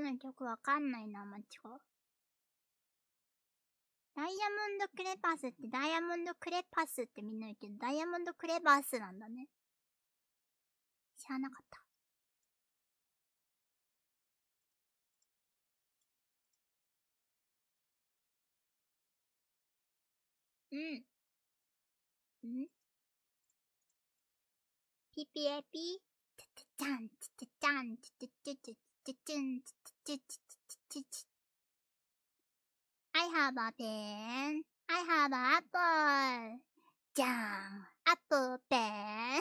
の曲わかんないな、マチコ。ダイヤモンドクレパスってダイヤモンドクレパスってみんな言うけど、ダイヤモンドクレバースなんだね。知らなかった。うん。ん ?PPAP? ててちゃん、ててちゃん、ててててててん、て I have a pen. I have an apple. Down, apple pen.